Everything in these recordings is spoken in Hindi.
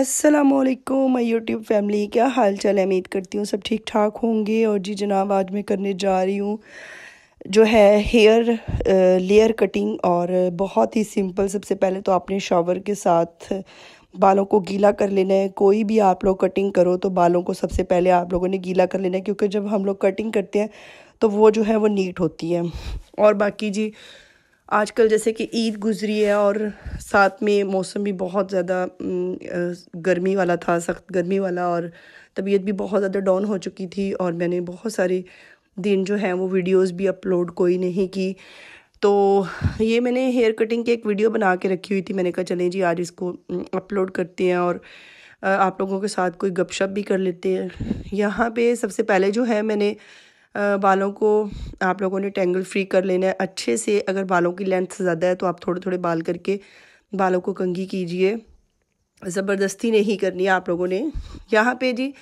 अस्सलाम वालेकुम माय यूट्यूब फैमिली क्या हाल चाल है उम्मीद करती हूँ सब ठीक ठाक होंगे और जी जनाब आज मैं करने जा रही हूँ जो है हेयर लेयर कटिंग और बहुत ही सिंपल सबसे पहले तो आपने शावर के साथ बालों को गीला कर लेना है कोई भी आप लोग कटिंग करो तो बालों को सबसे पहले आप लोगों ने गीला कर लेना है क्योंकि जब हम लोग कटिंग करते हैं तो वो जो है वो नीट होती है और बाकी जी आजकल जैसे कि ईद गुजरी है और साथ में मौसम भी बहुत ज़्यादा गर्मी वाला था सख्त गर्मी वाला और तबीयत भी बहुत ज़्यादा डाउन हो चुकी थी और मैंने बहुत सारे दिन जो हैं वो वीडियोस भी अपलोड कोई नहीं की तो ये मैंने हेयर कटिंग की एक वीडियो बना के रखी हुई थी मैंने कहा चलें जी आज इसको अपलोड करते हैं और आप लोगों के साथ कोई गपशप भी कर लेते हैं यहाँ पे सबसे पहले जो है मैंने बालों को आप लोगों ने टेंगल फ्री कर लेना है अच्छे से अगर बालों की लेंथ ज़्यादा है तो आप थोड़े थोड़े बाल करके बालों को कंघी कीजिए ज़बरदस्ती नहीं करनी आप लोगों ने यहाँ पे जी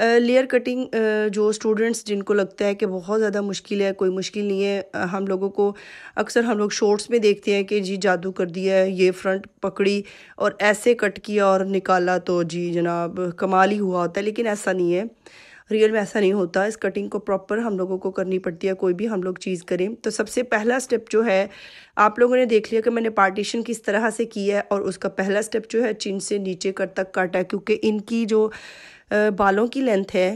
लेयर कटिंग जो स्टूडेंट्स जिनको लगता है कि बहुत ज़्यादा मुश्किल है कोई मुश्किल नहीं है हम लोगों को अक्सर हम लोग शॉर्ट्स में देखते हैं कि जी जादू कर दिया है ये फ्रंट पकड़ी और ऐसे कट किया और निकाला तो जी जनाब कमाल ही हुआ होता है लेकिन ऐसा नहीं है रियल में ऐसा नहीं होता इस कटिंग को प्रॉपर हम लोगों को करनी पड़ती है कोई भी हम लोग चीज़ करें तो सबसे पहला स्टेप जो है आप लोगों ने देख लिया कि मैंने पार्टीशन किस तरह से की है और उसका पहला स्टेप जो है चिन से नीचे कर तक काटा है क्योंकि इनकी जो बालों की लेंथ है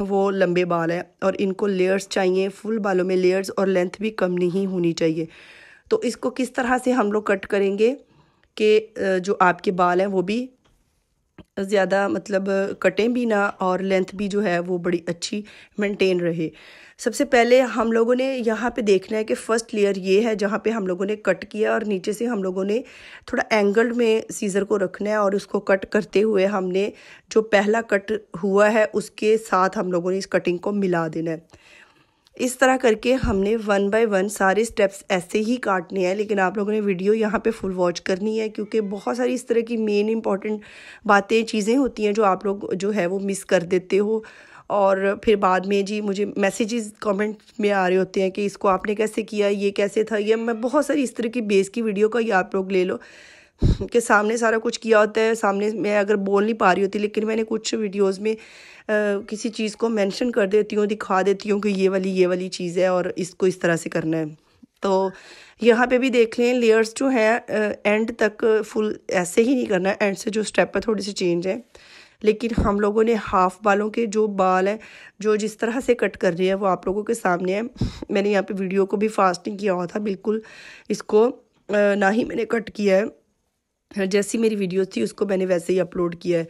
वो लंबे बाल है और इनको लेयर्स चाहिए फुल बालों में लेयर्स और लेंथ भी कम नहीं होनी चाहिए तो इसको किस तरह से हम लोग कट करेंगे कि जो आपके बाल हैं वो भी ज़्यादा मतलब कटें भी ना और लेंथ भी जो है वो बड़ी अच्छी मेंटेन रहे सबसे पहले हम लोगों ने यहाँ पे देखना है कि फ़र्स्ट लेयर ये है जहाँ पे हम लोगों ने कट किया और नीचे से हम लोगों ने थोड़ा एंगल में सीज़र को रखना है और उसको कट करते हुए हमने जो पहला कट हुआ है उसके साथ हम लोगों ने इस कटिंग को मिला देना है इस तरह करके हमने वन बाय वन सारे स्टेप्स ऐसे ही काटने हैं लेकिन आप लोगों ने वीडियो यहाँ पे फुल वॉच करनी है क्योंकि बहुत सारी इस तरह की मेन इंपॉर्टेंट बातें चीज़ें होती हैं जो आप लोग जो है वो मिस कर देते हो और फिर बाद में जी मुझे मैसेजेस कमेंट में आ रहे होते हैं कि इसको आपने कैसे किया ये कैसे था ये मैं बहुत सारी इस तरह की बेस की वीडियो का ही आप लोग ले लो के सामने सारा कुछ किया होता है सामने मैं अगर बोल नहीं पा रही होती लेकिन मैंने कुछ वीडियोस में आ, किसी चीज़ को मेंशन कर देती हूँ दिखा देती हूँ कि ये वाली ये वाली चीज़ है और इसको इस तरह से करना है तो यहाँ पे भी देख लें लेयर्स जो हैं एंड तक फुल ऐसे ही नहीं करना है एंड से जो स्टेप है थोड़ी सी चेंज है लेकिन हम लोगों ने हाफ बालों के जो बाल हैं जो जिस तरह से कट कर रही है वो आप लोगों के सामने है मैंने यहाँ पे वीडियो को भी फास्टिंग किया हुआ था बिल्कुल इसको ना ही मैंने कट किया है जैसी मेरी वीडियो थी उसको मैंने वैसे ही अपलोड किया है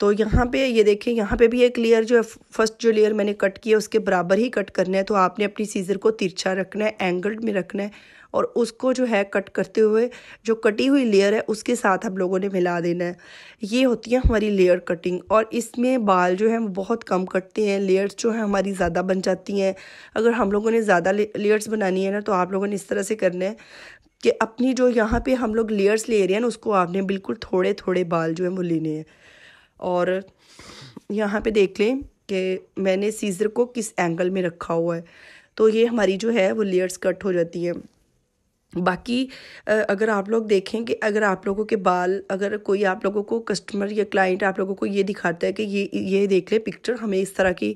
तो यहाँ पे ये देखें यहाँ पे भी एक लेयर जो है फर्स्ट जो लेयर मैंने कट किया उसके बराबर ही कट करना है तो आपने अपनी सीज़र को तिरछा रखना है एंगल्ड में रखना है और उसको जो है कट करते हुए जो कटी हुई लेयर है उसके साथ हम लोगों ने मिला देना है ये होती है हमारी लेयर कटिंग और इसमें बाल जो है बहुत कम कटते हैं लेयर्स जो है हमारी ज़्यादा बन जाती हैं अगर हम लोगों ने ज़्यादा लेयर्स बनानी है ना तो आप लोगों ने इस तरह से करना है कि अपनी जो यहाँ पे हम लोग लेयर्स ले रहे हैं ना उसको आपने बिल्कुल थोड़े थोड़े बाल जो हैं वो लेने हैं और यहाँ पे देख लें कि मैंने सीज़र को किस एंगल में रखा हुआ है तो ये हमारी जो है वो लेयर्स कट हो जाती हैं बाकी अगर आप लोग देखें कि अगर आप लोगों के बाल अगर कोई आप लोगों को कस्टमर या क्लाइंट आप लोगों को ये दिखाता है कि ये ये देख ले पिक्चर हमें इस तरह की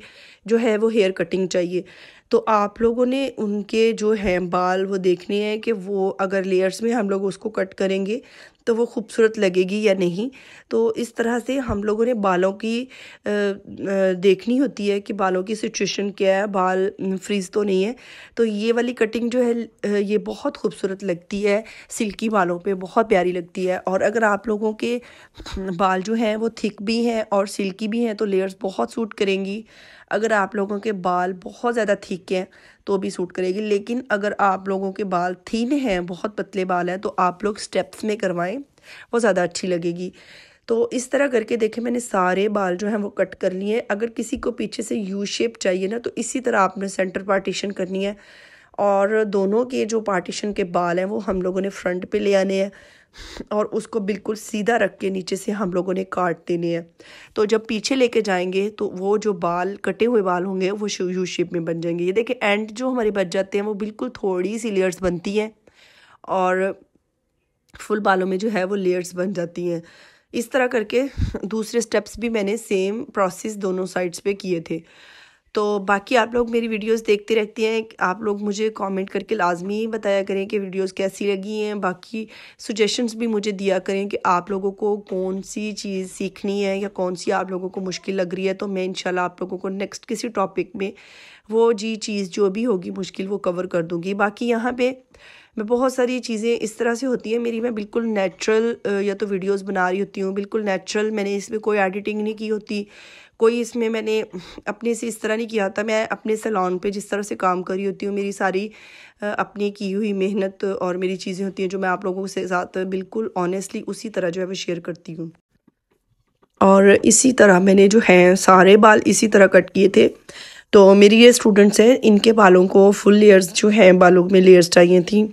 जो है वो हेयर कटिंग चाहिए तो आप लोगों ने उनके जो हैं बाल वो देखने हैं कि वो अगर लेयर्स में हम लोग उसको कट करेंगे तो वो खूबसूरत लगेगी या नहीं तो इस तरह से हम लोगों ने बालों की देखनी होती है कि बालों की सिचुएशन क्या है बाल फ्रीज तो नहीं है तो ये वाली कटिंग जो है ये बहुत खूबसूरत लगती है सिल्की बालों पे बहुत प्यारी लगती है और अगर आप लोगों के बाल जो हैं वो थिक भी हैं और सिल्की भी हैं तो लेयर्स बहुत सूट करेंगी अगर आप लोगों के बाल बहुत ज़्यादा थीके हैं तो भी सूट करेगी लेकिन अगर आप लोगों के बाल थीन हैं बहुत पतले बाल हैं तो आप लोग स्टेप्स में करवाएं वो ज़्यादा अच्छी लगेगी तो इस तरह करके देखें मैंने सारे बाल जो हैं वो कट कर लिए हैं अगर किसी को पीछे से यू शेप चाहिए ना तो इसी तरह आपने सेंटर पार्टीशन करनी है और दोनों के जो पार्टीशन के बाल हैं वो हम लोगों ने फ्रंट पर ले आने हैं और उसको बिल्कुल सीधा रख के नीचे से हम लोगों ने काट देने हैं तो जब पीछे लेके जाएंगे तो वो जो बाल कटे हुए बाल होंगे वो यू शेप में बन जाएंगे ये देखें एंड जो हमारे बच जाते हैं वो बिल्कुल थोड़ी सी लेयर्स बनती हैं और फुल बालों में जो है वो लेयर्स बन जाती हैं इस तरह करके दूसरे स्टेप्स भी मैंने सेम प्रोसेस दोनों साइड्स पे किए थे तो बाकी आप लोग मेरी वीडियोस देखते रहते हैं आप लोग मुझे कमेंट करके लाजमी बताया करें कि वीडियोस कैसी लगी हैं बाकी सुजेशंस भी मुझे दिया करें कि आप लोगों को कौन सी चीज़ सीखनी है या कौन सी आप लोगों को मुश्किल लग रही है तो मैं इंशाल्लाह आप लोगों को नेक्स्ट किसी टॉपिक में वो जी चीज़ जो भी होगी मुश्किल वो कवर कर दूँगी बाकी यहाँ पर मैं बहुत सारी चीज़ें इस तरह से होती हैं मेरी मैं बिल्कुल नेचुरल या तो वीडियोस बना रही होती हूँ बिल्कुल नेचुरल मैंने इसमें कोई एडिटिंग नहीं की होती कोई इसमें मैंने अपने से इस तरह नहीं किया था मैं अपने सैलॉन पे जिस तरह से काम कर रही होती हूँ मेरी सारी अपनी की हुई मेहनत और मेरी चीज़ें होती हैं जो मैं आप लोगों के साथ बिल्कुल ऑनेस्टली उसी तरह जो है वो शेयर करती हूँ और इसी तरह मैंने जो है सारे बाल इसी तरह कट किए थे तो मेरी ये स्टूडेंट्स हैं इनके बालों को फुल लेयर्स जो हैं बालों में लेयर्स चाहिए थी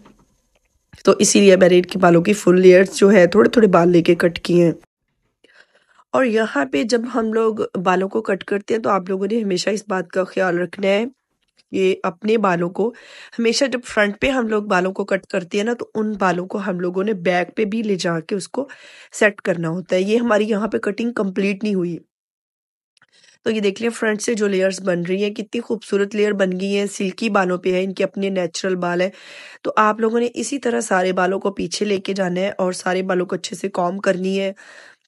तो इसीलिए मैंने इनके बालों की फुल लेयर्स जो है थोड़े थोड़े बाल लेके कट किए हैं और यहाँ पे जब हम लोग बालों को कट करते हैं तो आप लोगों ने हमेशा इस बात का ख्याल रखना है ये अपने बालों को हमेशा जब फ्रंट पे हम लोग बालों को कट करते हैं ना तो उन बालों को हम लोगों ने बैक पे भी ले जाके उसको सेट करना होता है ये हमारी यहाँ पे कटिंग कंप्लीट नहीं हुई तो ये देख लिया फ्रंट से जो लेयर्स बन रही हैं कितनी खूबसूरत लेयर बन गई हैं सिल्की बालों पे है इनके अपने नेचुरल बाल है तो आप लोगों ने इसी तरह सारे बालों को पीछे लेके जाना है और सारे बालों को अच्छे से कॉम करनी है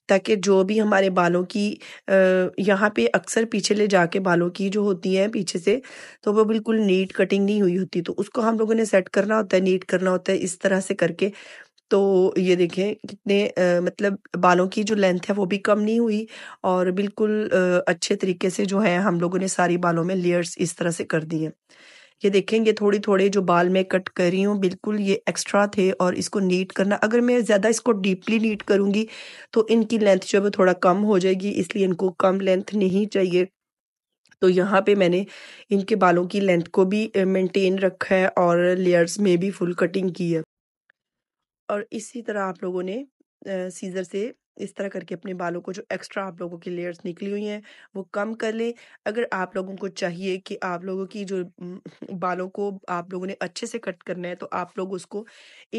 ताकि जो भी हमारे बालों की यहाँ पे अक्सर पीछे ले जाके बालों की जो होती है पीछे से तो वो बिल्कुल नीट कटिंग नहीं हुई होती तो उसको हम लोगों ने सेट करना होता है नीट करना होता है इस तरह से करके तो ये देखें कितने आ, मतलब बालों की जो लेंथ है वो भी कम नहीं हुई और बिल्कुल आ, अच्छे तरीके से जो है हम लोगों ने सारी बालों में लेयर्स इस तरह से कर दिए हैं ये देखेंगे थोड़ी थोड़े जो बाल मैं कट कर रही हूँ बिल्कुल ये एक्स्ट्रा थे और इसको नीट करना अगर मैं ज़्यादा इसको डीपली नीट करूँगी तो इनकी लेंथ जो है थोड़ा कम हो जाएगी इसलिए इनको कम लेंथ नहीं चाहिए तो यहाँ पे मैंने इनके बालों की लेंथ को भी मेंटेन रखा है और लेयर्स में भी फुल कटिंग की है और इसी तरह आप लोगों ने सीज़र से इस तरह करके अपने बालों को जो एक्स्ट्रा आप लोगों की लेयर्स निकली हुई हैं वो कम कर लें अगर आप लोगों को चाहिए कि आप लोगों की जो बालों को आप लोगों ने अच्छे से कट करना है तो आप लोग उसको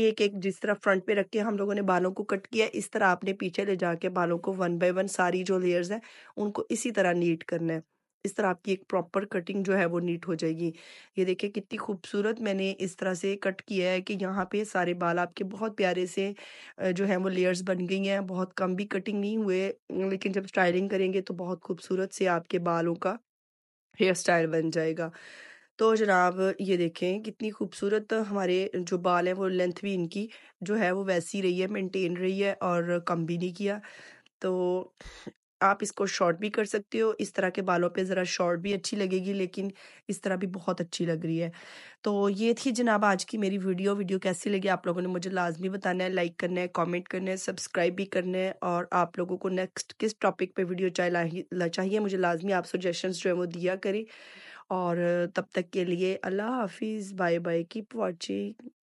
एक एक जिस तरह फ्रंट पे रख के हम लोगों ने बालों को कट किया इस तरह आपने पीछे ले जाके बालों को वन बाय वन सारी जो लेयर्स हैं उनको इसी तरह नीट करना है इस तरह आपकी एक प्रॉपर कटिंग जो है वो नीट हो जाएगी ये देखिए कितनी खूबसूरत मैंने इस तरह से कट किया है कि यहाँ पे सारे बाल आपके बहुत प्यारे से जो है वो लेयर्स बन गई हैं बहुत कम भी कटिंग नहीं हुए लेकिन जब स्टाइलिंग करेंगे तो बहुत खूबसूरत से आपके बालों का हेयर स्टाइल बन जाएगा तो जनाब ये देखें कितनी खूबसूरत हमारे जो बाल हैं वो लेंथ भी इनकी जो है वो वैसी रही है मेनटेन रही है और कम भी नहीं किया तो आप इसको शॉर्ट भी कर सकते हो इस तरह के बालों पे ज़रा शॉर्ट भी अच्छी लगेगी लेकिन इस तरह भी बहुत अच्छी लग रही है तो ये थी जनाब आज की मेरी वीडियो वीडियो कैसी लगी आप लोगों ने मुझे लाजमी बताना है लाइक करना है कमेंट करना है सब्सक्राइब भी करना है और आप लोगों को नेक्स्ट किस टॉपिक पे वीडियो चाहिए चाहिए मुझे लाजमी आप सजेशन जो है वो दिया करें और तब तक के लिए अल्लाह हाफिज़ बाय बाय कीप वॉचिंग